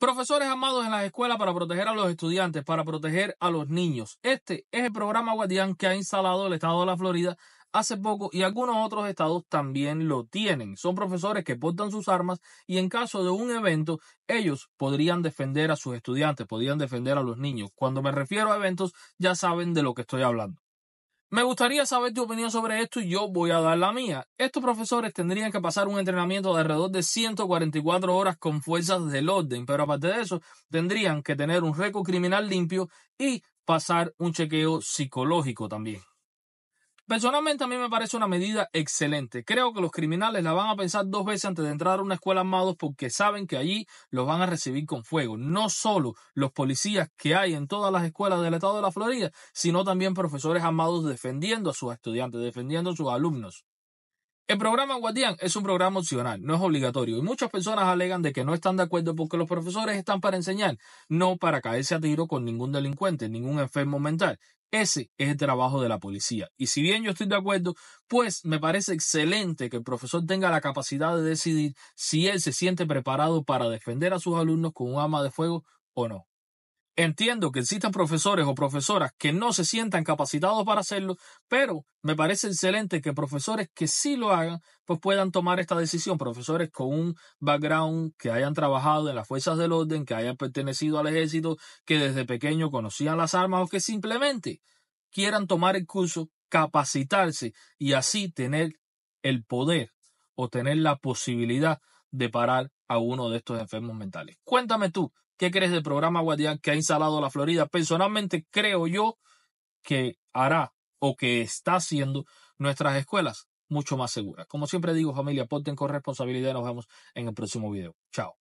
Profesores amados en las escuelas para proteger a los estudiantes, para proteger a los niños. Este es el programa Guardián que ha instalado el estado de la Florida hace poco y algunos otros estados también lo tienen. Son profesores que portan sus armas y en caso de un evento ellos podrían defender a sus estudiantes, podrían defender a los niños. Cuando me refiero a eventos ya saben de lo que estoy hablando. Me gustaría saber tu opinión sobre esto y yo voy a dar la mía. Estos profesores tendrían que pasar un entrenamiento de alrededor de 144 horas con fuerzas del orden, pero aparte de eso, tendrían que tener un récord criminal limpio y pasar un chequeo psicológico también. Personalmente a mí me parece una medida excelente. Creo que los criminales la van a pensar dos veces antes de entrar a una escuela amados, porque saben que allí los van a recibir con fuego. No solo los policías que hay en todas las escuelas del estado de la Florida, sino también profesores armados defendiendo a sus estudiantes, defendiendo a sus alumnos. El programa Guardián es un programa opcional, no es obligatorio, y muchas personas alegan de que no están de acuerdo porque los profesores están para enseñar, no para caerse a tiro con ningún delincuente, ningún enfermo mental. Ese es el trabajo de la policía. Y si bien yo estoy de acuerdo, pues me parece excelente que el profesor tenga la capacidad de decidir si él se siente preparado para defender a sus alumnos con un arma de fuego o no. Entiendo que existan profesores o profesoras que no se sientan capacitados para hacerlo, pero me parece excelente que profesores que sí lo hagan, pues puedan tomar esta decisión. Profesores con un background, que hayan trabajado en las fuerzas del orden, que hayan pertenecido al ejército, que desde pequeño conocían las armas o que simplemente quieran tomar el curso, capacitarse y así tener el poder o tener la posibilidad de parar a uno de estos enfermos mentales. Cuéntame tú, ¿qué crees del programa Guardián que ha instalado la Florida? Personalmente creo yo que hará o que está haciendo nuestras escuelas mucho más seguras. Como siempre digo, familia, ponten con responsabilidad y nos vemos en el próximo video. Chao.